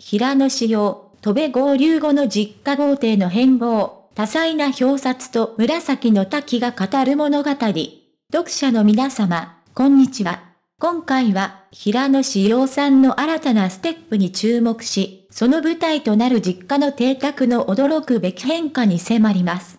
平野紫耀、戸部合流後の実家豪邸の変貌、多彩な表札と紫の滝が語る物語。読者の皆様、こんにちは。今回は、平野紫耀さんの新たなステップに注目し、その舞台となる実家の邸宅の驚くべき変化に迫ります。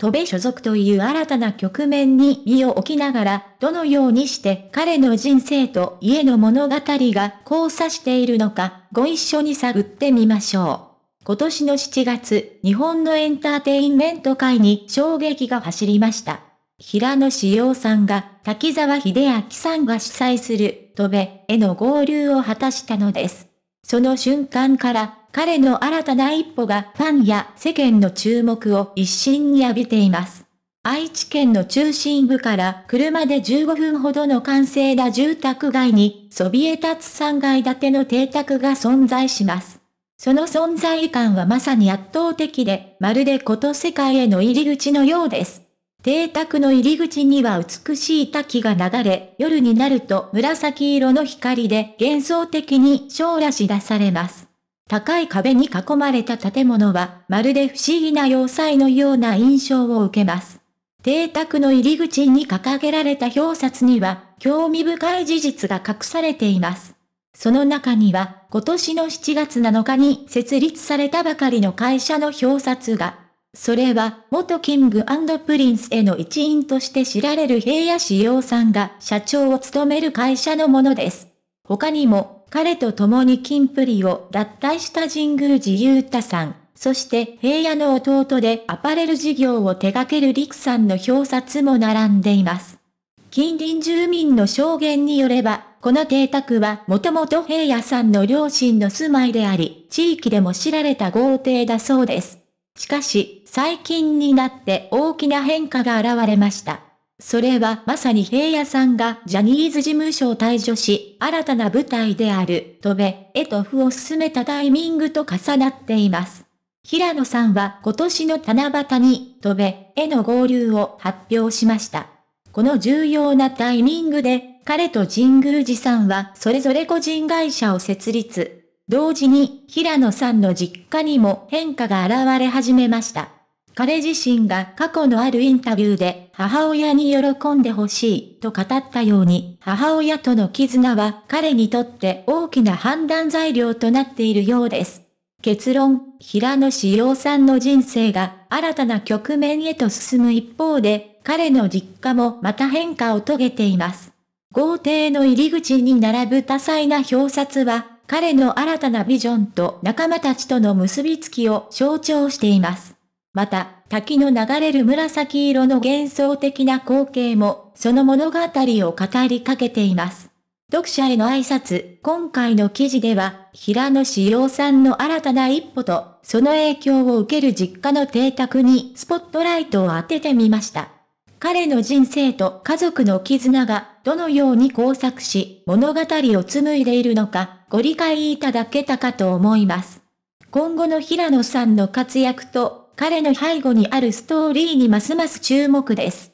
戸部所属という新たな局面に身を置きながら、どのようにして彼の人生と家の物語が交差しているのか、ご一緒に探ってみましょう。今年の7月、日本のエンターテインメント界に衝撃が走りました。平野志耀さんが、滝沢秀明さんが主催する、戸部への合流を果たしたのです。その瞬間から、彼の新たな一歩がファンや世間の注目を一心に浴びています。愛知県の中心部から車で15分ほどの完成な住宅街に、そびえ立つ3階建ての邸宅が存在します。その存在感はまさに圧倒的で、まるでこと世界への入り口のようです。邸宅の入り口には美しい滝が流れ、夜になると紫色の光で幻想的に照らし出されます。高い壁に囲まれた建物は、まるで不思議な要塞のような印象を受けます。邸宅の入り口に掲げられた表札には、興味深い事実が隠されています。その中には、今年の7月7日に設立されたばかりの会社の表札が、それは、元キングプリンスへの一員として知られる平野志洋さんが社長を務める会社のものです。他にも、彼と共に金プリを脱退した神宮寺勇太さん、そして平野の弟でアパレル事業を手掛ける陸さんの表札も並んでいます。近隣住民の証言によれば、この邸宅はもともと平野さんの両親の住まいであり、地域でも知られた豪邸だそうです。しかし、最近になって大きな変化が現れました。それはまさに平野さんがジャニーズ事務所を退所し、新たな舞台である、とべ、へと歩を進めたタイミングと重なっています。平野さんは今年の七夕に、とべ、への合流を発表しました。この重要なタイミングで、彼と神宮寺さんはそれぞれ個人会社を設立。同時に、平野さんの実家にも変化が現れ始めました。彼自身が過去のあるインタビューで母親に喜んでほしいと語ったように母親との絆は彼にとって大きな判断材料となっているようです。結論、平野志陽さんの人生が新たな局面へと進む一方で彼の実家もまた変化を遂げています。豪邸の入り口に並ぶ多彩な表札は彼の新たなビジョンと仲間たちとの結びつきを象徴しています。また、滝の流れる紫色の幻想的な光景も、その物語を語りかけています。読者への挨拶、今回の記事では、平野志陽さんの新たな一歩と、その影響を受ける実家の邸宅にスポットライトを当ててみました。彼の人生と家族の絆が、どのように交錯し、物語を紡いでいるのか、ご理解いただけたかと思います。今後の平野さんの活躍と彼の背後にあるストーリーにますます注目です。